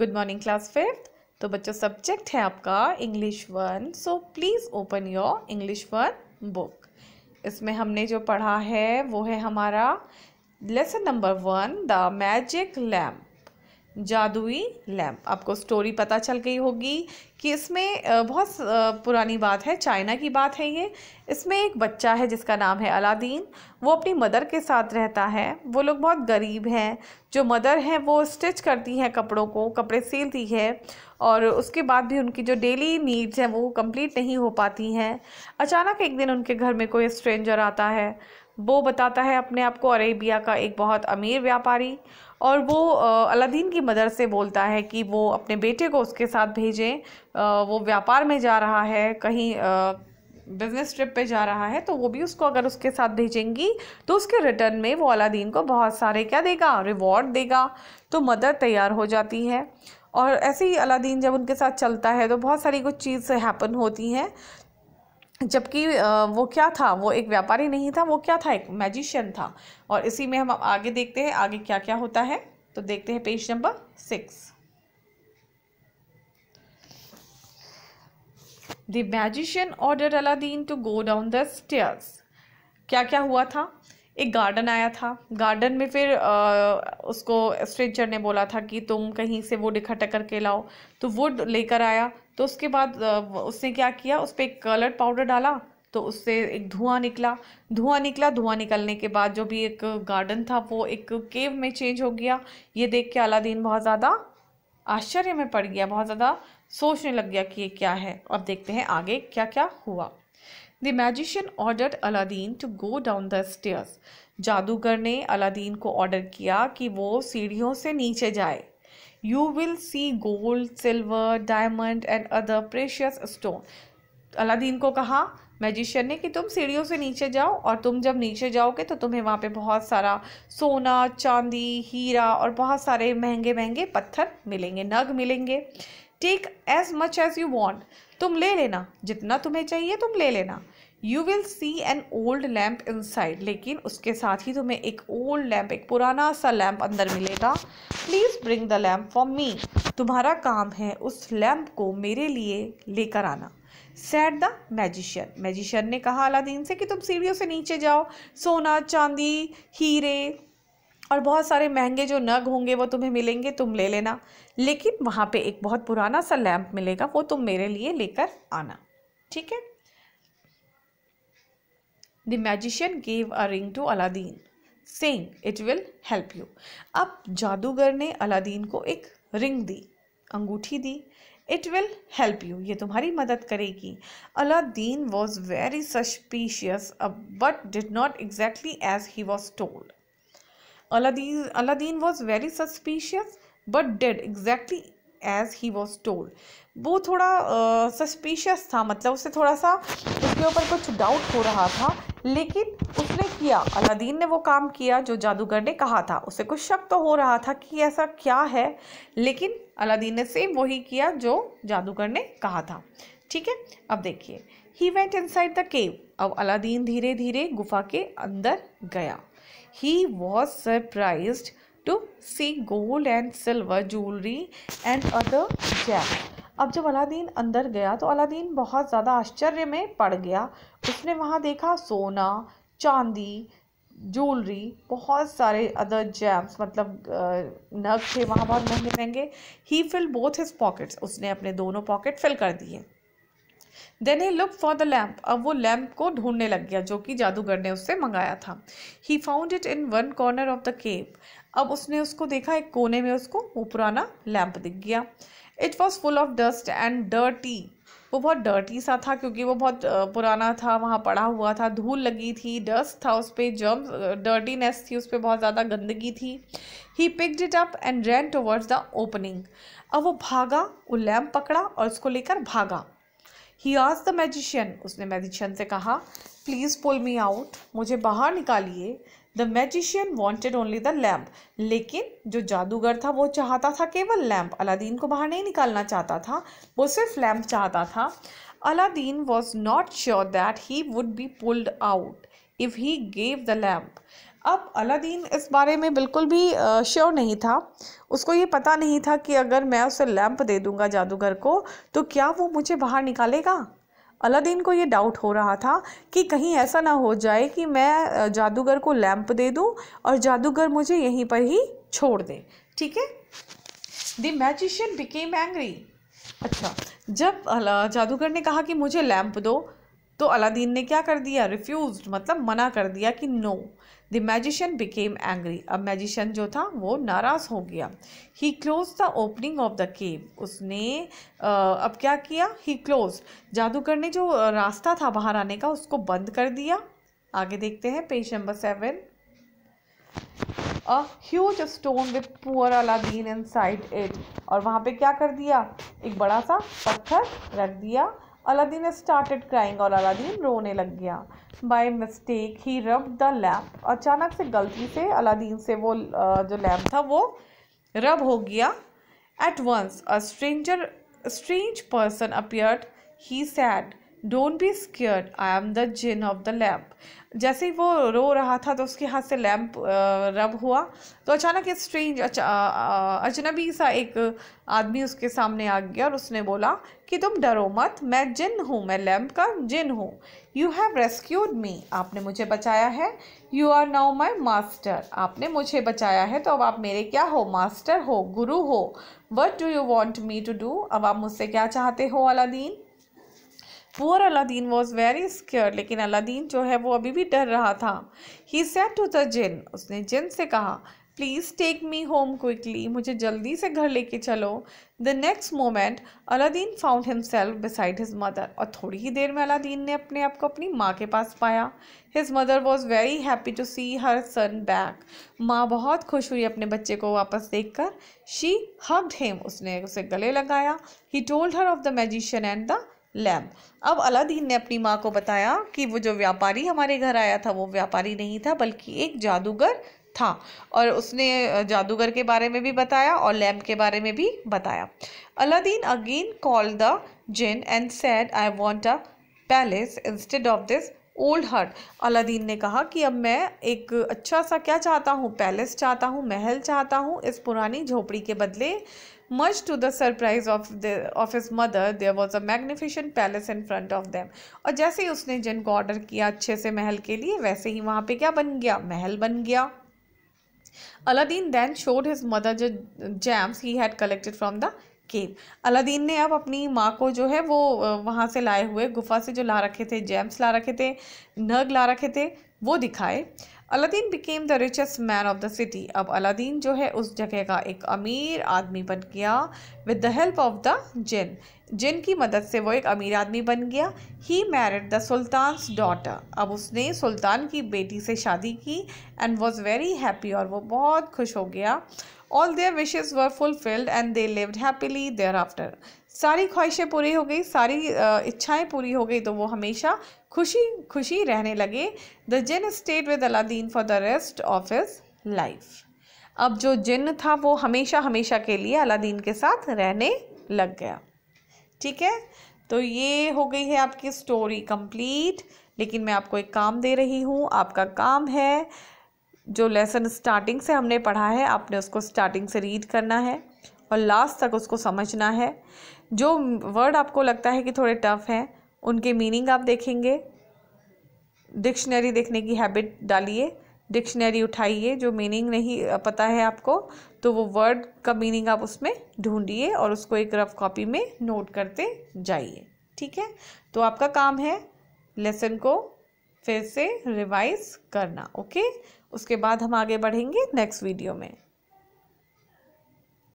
good morning class fifth तो बच्चों subject है आपका English one so please open your English one book इसमें हमने जो पढ़ा है वो है हमारा lesson number one the magic lamp जादुई लैम्प आपको स्टोरी पता चल गई होगी कि इसमें बहुत पुरानी बात है चाइना की बात है ये इसमें एक बच्चा है जिसका नाम है अलादीन वो अपनी मदर के साथ रहता है वो लोग बहुत गरीब हैं जो मदर हैं वो स्टिच करती हैं कपड़ों को कपड़े सिलती है और उसके बाद भी उनकी जो डेली नीड्स हैं वो कंप्लीट नहीं हो पाती हैं अचानक एक दिन उनके घर में कोई स्ट्रेंजर आता है वो बताता है अपने आप को अरेबिया का एक बहुत अमीर व्यापारी और वो अलादीन की मदर से बोलता है कि वो अपने बेटे को उसके साथ भेजें वो व्यापार में जा रहा है कहीं बिजनेस ट्रिप पे जा रहा है तो वो भी उसको अगर उसके साथ भेजेंगी तो उसके रिटर्न में वो अलादीन को बहुत सारे क्या देगा रिवॉर्ड देगा तो मदर तैयार हो जाती है और ऐसे ही अलादीन जब उनके साथ चलता है तो बहुत सारी कुछ चीज़ हैपन होती हैं जबकि वो क्या था वो एक व्यापारी नहीं था वो क्या था एक मैजिशियन था और इसी में हम आगे देखते हैं आगे क्या क्या होता है तो देखते हैं page number six the magician order Aladdin to go down the stairs क्या क्या हुआ था एक गार्डन आया था गार्डन में फिर आ, उसको स्ट्रेचर ने बोला था कि तुम कहीं से वुड इकट्ठा करके लाओ तो वुड लेकर आया तो उसके बाद उसने क्या किया उस पर एक कलर पाउडर डाला तो उससे एक धुआं निकला धुआं निकला धुआं निकलने के बाद जो भी एक गार्डन था वो एक केव में चेंज हो गया ये देख के अलादीन बहुत ज़्यादा आश्चर्य में पड़ गया बहुत ज़्यादा सोचने लग गया कि ये क्या है अब देखते हैं आगे क्या क्या हुआ the magician order Aladdin to go down the stairs जादूगर ने अलादीन को ऑर्डर किया कि वो सीढ़ियों से नीचे जाए you will see gold silver diamond and other precious stone Aladdin को कहा मैजिशियन ने कि तुम सीढ़ियों से नीचे जाओ और तुम जब नीचे जाओगे तो तुम्हें वहाँ पे बहुत सारा सोना चांदी हीरा और बहुत सारे महंगे महंगे पत्थर मिलेंगे नग मिलेंगे take as much as you want तुम ले लेना जितना तुम्हें चाहिए तुम ले लेना you will see an old lamp inside लेकिन उसके साथ ही तुम्हें एक ओल्ड लैम्प एक पुराना सा लैम्प अंदर मिलेगा please bring the lamp for me तुम्हारा काम है उस लैम्प को मेरे लिए लेकर आना सैड द मैजिशियन मैजिशियन ने कहा अलादीन से कि तुम सीढ़ियों से नीचे जाओ सोना चांदी हीरे और बहुत सारे महंगे जो नग होंगे वो तुम्हें मिलेंगे तुम ले लेना लेकिन वहाँ पे एक बहुत पुराना सा लैम्प मिलेगा वो तुम मेरे लिए लेकर आना ठीक है the magician gave a ring to Aladdin saying it will help you अब जादूगर ने अलादीन को एक रिंग दी अंगूठी दी इट विल हेल्प यू ये तुम्हारी मदद करेगी Aladdin was very suspicious but did not exactly as he was told Aladdin Aladdin was very suspicious but did exactly as he was told वो थोड़ा सस्पिशियस uh, था मतलब उसे थोड़ा सा उसके ऊपर कुछ डाउट हो रहा था लेकिन उसने किया अलादीन ने वो काम किया जो जादूगर ने कहा था उसे कुछ शक तो हो रहा था कि ऐसा क्या है लेकिन अलादीन ने सेम वही किया जो जादूगर ने कहा था ठीक है अब देखिए he went inside the cave अब अलादीन धीरे धीरे गुफा के अंदर गया he was surprised to see gold and silver jewellery and other gem अब जब अलादीन अंदर गया तो अलादीन बहुत ज़्यादा आश्चर्य में पड़ गया उसने वहाँ देखा सोना चांदी ज्वेलरी बहुत सारे अदर जैम्स मतलब नग थे वहाँ बहुत महंगे महंगे he fill both his pockets उसने अपने दोनों पॉकेट फिल कर दिए then he look for the lamp अब वो लैम्प को ढूंढने लग गया जो कि जादूगर ने उससे मंगाया था he found it in one corner of the cave अब उसने उसको देखा एक कोने में उसको वो पुराना लैंप दिख गया it was full of dust and dirty वो बहुत डर्टी सा था क्योंकि वो बहुत पुराना था वहाँ पड़ा हुआ था धूल लगी थी डस्ट था उस पर जम डर्टीनेस थी उस पर बहुत ज़्यादा गंदगी थी he picked it up and ran towards the opening अब वो भागा वो लैम्प पकड़ा और उसको लेकर भागा ही आज द मैजिशियन उसने मैजिशियन से कहा प्लीज़ पुल मी आउट मुझे बाहर निकालिए the magician wanted only the lamp लेकिन जो जादूगर था वो चाहता था केवल लैम्प अलादीन को बाहर नहीं निकालना चाहता था वो सिर्फ लैम्प चाहता था Aladdin was not sure that he would be pulled out if he gave the lamp अब अलादीन इस बारे में बिल्कुल भी श्योर नहीं था उसको ये पता नहीं था कि अगर मैं उसे लैम्प दे दूंगा जादूगर को तो क्या वो मुझे बाहर निकालेगा अलादीन को ये डाउट हो रहा था कि कहीं ऐसा ना हो जाए कि मैं जादूगर को लैंप दे दूं और जादूगर मुझे यहीं पर ही छोड़ दे ठीक है द मैजिशियन बिकेम एंग्री अच्छा जब जादूगर ने कहा कि मुझे लैंप दो तो अलादीन ने क्या कर दिया रिफ्यूज मतलब मना कर दिया कि no the magician became angry अब मैजिशियन जो था वो नाराज़ हो गया he close the opening of the cave उसने अब क्या किया ही क्लोज जादूगर ने जो रास्ता था बाहर आने का उसको बंद कर दिया आगे देखते हैं page number seven a huge stone with poor Aladdin inside it और वहाँ पे क्या कर दिया एक बड़ा सा पत्थर रख दिया अलादीन स्टार्टेड क्राइंग और अलादीन रोने लग गया बाय मिस्टेक ही रब द लैम्प अचानक से गलती से अलादीन से वो जो लैम्प था वो रब हो गया at once a stranger strange person appeared he said don't be scared I am the jinn of the lamp जैसे ही वो रो रहा था तो उसके हाथ से लैम्प रब हुआ तो अचानक एक स्ट्रेंज अजनबी सा एक आदमी उसके सामने आ गया और उसने बोला कि तुम डरो मत मैं जिन हूँ मैं लैम्प का जिन हूँ यू हैव रेस्क्यूड मी आपने मुझे बचाया है you are now my master आपने मुझे बचाया है तो अब आप मेरे क्या हो मास्टर हो गुरु हो what do you want me to do अब आप मुझसे क्या चाहते हो Aladdin poor Aladdin was very scared लेकिन अलादीन जो है वो अभी भी डर रहा था he said to the jinn उसने जिन से कहा please take me home quickly मुझे जल्दी से घर लेके चलो the next moment Aladdin found himself beside his mother और थोड़ी ही देर में अलादीन ने अपने आप को अपनी माँ के पास पाया his mother was very happy to see her son back माँ बहुत खुश हुई अपने बच्चे को वापस देख कर शी हब्ड हेम उसने उसे गले लगाया he told her of the magician and the lamp अब अलादीन ने अपनी माँ को बताया कि वो जो व्यापारी हमारे घर आया था वो व्यापारी नहीं था बल्कि एक जादूगर था और उसने जादूगर के बारे में भी बताया और लैम्प के बारे में भी बताया Aladdin again call the jinn and said I want a palace instead of this old hut Aladdin ने कहा कि अब मैं एक अच्छा सा क्या चाहता हूँ पैलेस चाहता हूँ महल चाहता हूँ इस पुरानी झोपड़ी के बदले much to the surprise of of his mother there was a magnificent palace in front of them और जैसे ही उसने जिन को ऑर्डर किया अच्छे से महल के लिए वैसे ही वहाँ पे क्या बन गया महल बन गया Aladdin then showed his mother gems he had collected from the cave Aladdin ने अब अपनी माँ को जो है वो वहाँ से लाए हुए गुफा से जो ला रखे थे जेम्स ला रखे थे नग ला रखे थे वो दिखाए Aladdin became the richest man of the city अब अलादीन जो है उस जगह का एक अमीर आदमी बन गया with the help of the jinn जिनकी मदद से वो एक अमीर आदमी बन गया he married the sultan's daughter अब उसने सुल्तान की बेटी से शादी की एंड वॉज वेरी हैप्पी और वो बहुत खुश हो गया all their wishes were fulfilled and they lived happily there after सारी ख्वाहिशें पूरी हो गई सारी इच्छाएं पूरी हो गई तो वो हमेशा खुशी खुशी रहने लगे the jinn stayed with Aladdin for the rest of his life अब जो जिन था वो हमेशा हमेशा के लिए अलादीन के साथ रहने लग गया ठीक है तो ये हो गई है आपकी स्टोरी कंप्लीट लेकिन मैं आपको एक काम दे रही हूँ आपका काम है जो लेसन स्टार्टिंग से हमने पढ़ा है आपने उसको स्टार्टिंग से रीड करना है और लास्ट तक उसको समझना है जो वर्ड आपको लगता है कि थोड़े टफ हैं उनके मीनिंग आप देखेंगे डिक्शनरी देखने की हैबिट डालिए डिक्शनरी उठाइए जो मीनिंग नहीं पता है आपको तो वो वर्ड का मीनिंग आप उसमें ढूंढिए और उसको एक रफ कॉपी में नोट करते जाइए ठीक है तो आपका काम है लेसन को फिर से रिवाइज करना ओके उसके बाद हम आगे बढ़ेंगे नेक्स्ट वीडियो में